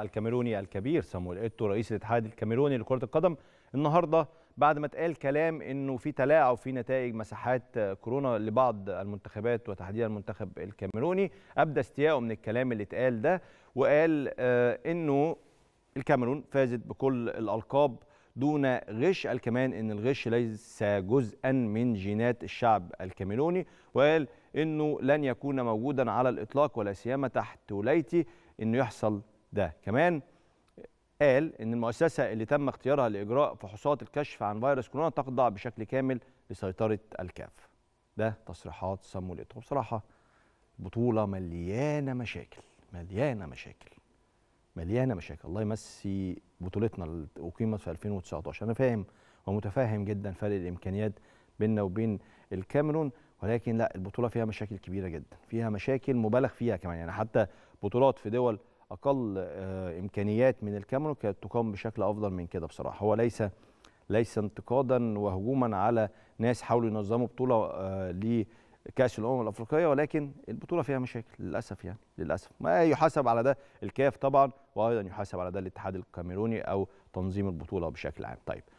الكاميروني الكبير سامويل ايتو رئيس الاتحاد الكاميروني لكره القدم النهارده بعد ما اتقال كلام انه في تلاعب في نتائج مساحات كورونا لبعض المنتخبات وتحديدا المنتخب الكاميروني ابدى استياءه من الكلام اللي اتقال ده وقال آه، انه الكاميرون فازت بكل الالقاب دون غش قال كمان ان الغش ليس جزءا من جينات الشعب الكاميروني وقال انه لن يكون موجودا على الاطلاق ولا سيما تحت ولايتي انه يحصل ده كمان قال ان المؤسسه اللي تم اختيارها لاجراء فحوصات الكشف عن فيروس كورونا تخضع بشكل كامل لسيطره الكاف ده تصريحات سمو لقيته بصراحه بطوله مليانه مشاكل مليانه مشاكل مليانه مشاكل الله يمسي بطولتنا اللي اقيمت في 2019 انا فاهم ومتفاهم جدا فرق الامكانيات بيننا وبين الكاميرون ولكن لا البطوله فيها مشاكل كبيره جدا فيها مشاكل مبالغ فيها كمان يعني حتى بطولات في دول اقل آه، امكانيات من الكاميرون كانت تقام بشكل افضل من كده بصراحه هو ليس ليس انتقادا وهجوما على ناس حاولوا ينظموا بطوله آه، لكاس الامم الافريقيه ولكن البطوله فيها مشاكل للاسف يعني للاسف ما يحاسب على ده الكاف طبعا وايضا يحاسب على ده الاتحاد الكاميروني او تنظيم البطوله بشكل عام طيب